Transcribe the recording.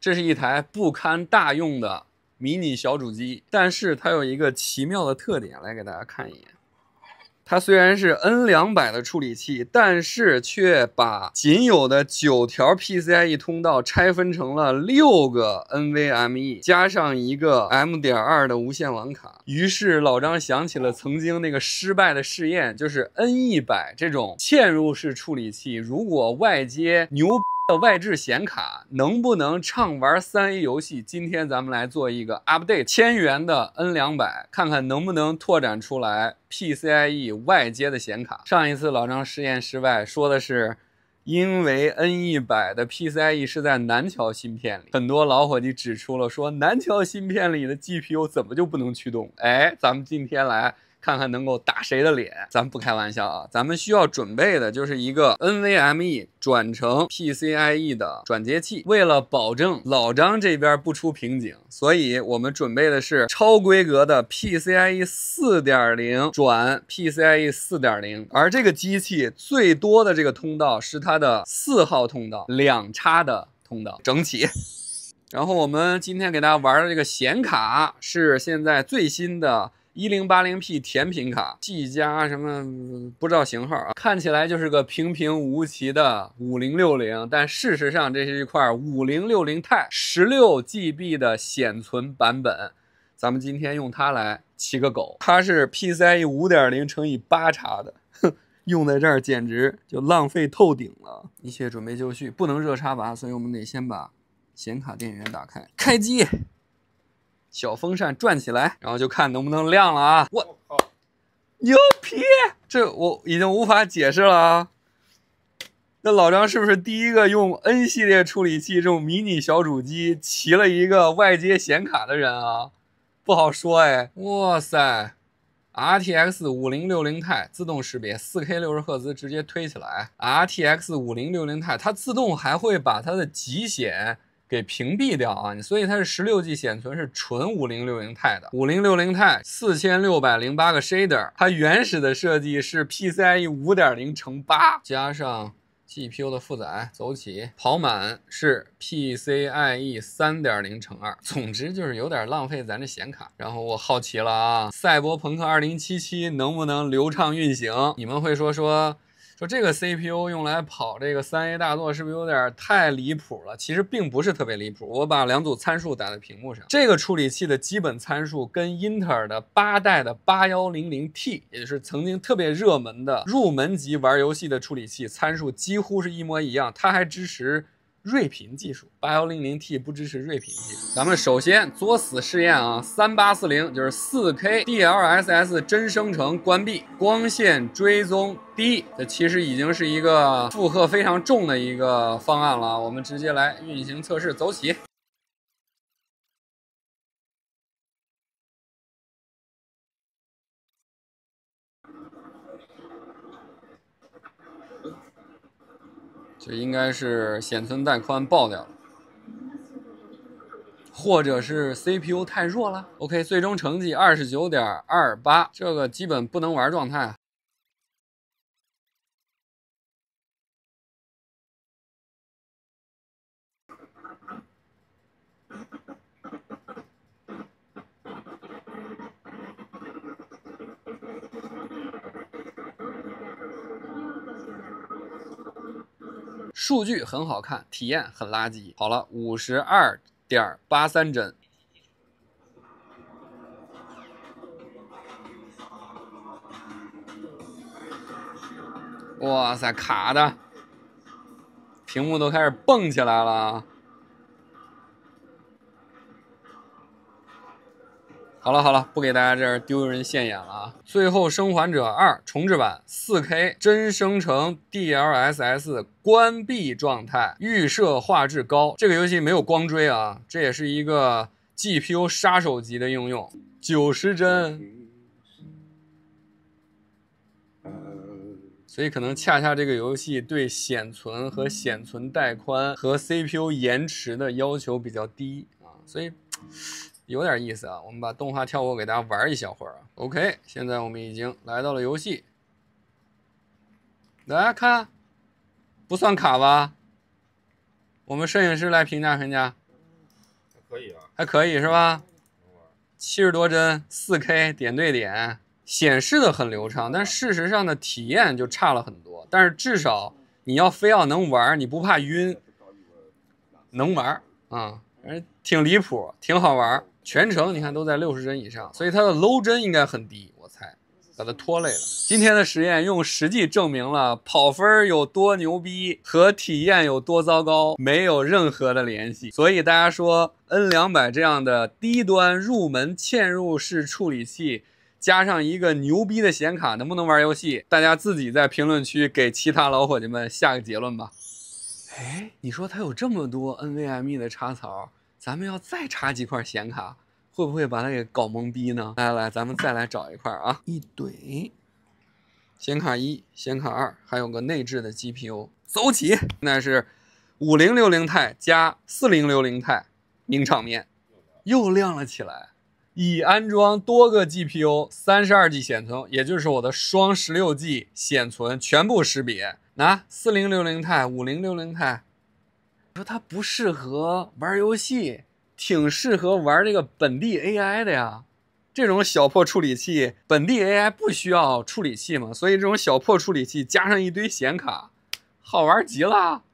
这是一台不堪大用的迷你小主机，但是它有一个奇妙的特点，来给大家看一眼。它虽然是 N 两百的处理器，但是却把仅有的九条 PCIe 通道拆分成了六个 NVMe，加上一个 M 点二的无线网卡。于是老张想起了曾经那个失败的试验，就是 N 一百这种嵌入式处理器，如果外接牛。外置显卡能不能畅玩三 A 游戏？今天咱们来做一个 update，千元的 N 两百，看看能不能拓展出来 PCIe 外接的显卡。上一次老张实验失败，说的是因为 N 一百的 PCIe 是在南桥芯片里，很多老伙计指出了，说南桥芯片里的 GPU 怎么就不能驱动？哎，咱们今天来。看看能够打谁的脸，咱不开玩笑啊！咱们需要准备的就是一个 NVMe 转成 PCIe 的转接器。为了保证老张这边不出瓶颈，所以我们准备的是超规格的 PCIe 四点零转 PCIe 四点零。而这个机器最多的这个通道是它的四号通道，两叉的通道整体。然后我们今天给大家玩的这个显卡是现在最新的。一零八零 P 甜品卡，技嘉什么不知道型号啊，看起来就是个平平无奇的五零六零，但事实上这是一块五零六零钛十六 GB 的显存版本，咱们今天用它来骑个狗，它是 PCI 五点零乘以八 x 的，哼，用在这儿简直就浪费透顶了。一切准备就绪，不能热插拔，所以我们得先把显卡电源打开，开机。小风扇转起来，然后就看能不能亮了啊！我靠，牛皮，这我已经无法解释了啊！那老张是不是第一个用 N 系列处理器这种迷你小主机骑了一个外接显卡的人啊？不好说哎。哇塞，RTX 五零六零钛自动识别四 K 六十赫兹，直接推起来。RTX 五零六零钛它自动还会把它的集显。给屏蔽掉啊！所以它是十六 G 显存，是纯五零六零 i 的。五零六零 i 四千六百零八个 shader，它原始的设计是 PCIe 五点零乘八，加上 GPU 的负载走起跑满是 PCIe 三点零乘二。总之就是有点浪费咱这显卡。然后我好奇了啊，赛博朋克二零七七能不能流畅运行？你们会说说？说这个 CPU 用来跑这个三 A 大作，是不是有点太离谱了？其实并不是特别离谱。我把两组参数打在屏幕上，这个处理器的基本参数跟英特尔的八代的八幺零零 T，也就是曾经特别热门的入门级玩游戏的处理器参数几乎是一模一样。它还支持。锐频技术，八幺零零 T 不支持锐频技术。咱们首先作死试验啊，三八四零就是四 K DLSS 真生成关闭，光线追踪低。这其实已经是一个负荷非常重的一个方案了。我们直接来运行测试，走起。这应该是显存带宽爆掉了，或者是 CPU 太弱了。OK，最终成绩二十九点二八，这个基本不能玩状态。数据很好看，体验很垃圾。好了，五十二点八三帧。哇塞，卡的，屏幕都开始蹦起来了。好了好了，不给大家这儿丢人现眼了啊！最后生还者二重置版 4K 真生成 DLSS 关闭状态，预设画质高。这个游戏没有光追啊，这也是一个 GPU 杀手级的应用，九十帧。所以可能恰恰这个游戏对显存和显存带宽和 CPU 延迟的要求比较低啊，所以。有点意思啊，我们把动画跳舞给大家玩一小会儿啊。OK，现在我们已经来到了游戏，大家看，不算卡吧？我们摄影师来评价评价，还可以啊，还可以是吧？七十多帧，四 K 点对点显示的很流畅，但事实上的体验就差了很多。但是至少你要非要能玩，你不怕晕，能玩啊，反正挺离谱，挺好玩。全程你看都在六十帧以上，所以它的 low 帧应该很低。我猜把它拖累了。今天的实验用实际证明了跑分有多牛逼和体验有多糟糕没有任何的联系。所以大家说 N 两百这样的低端入门嵌入式处理器加上一个牛逼的显卡能不能玩游戏？大家自己在评论区给其他老伙计们下个结论吧。哎，你说它有这么多 NVMe 的插槽？咱们要再插几块显卡，会不会把它给搞懵逼呢？来来，咱们再来找一块啊！一怼，显卡一、显卡二，还有个内置的 GPU，走起！现在是五零六零钛加四零六零钛，名场面又亮了起来。已安装多个 GPU，三十二 G 显存，也就是我的双十六 G 显存全部识别。拿四零六零钛、五零六零钛。它不适合玩游戏，挺适合玩这个本地 AI 的呀。这种小破处理器，本地 AI 不需要处理器嘛？所以这种小破处理器加上一堆显卡，好玩极了。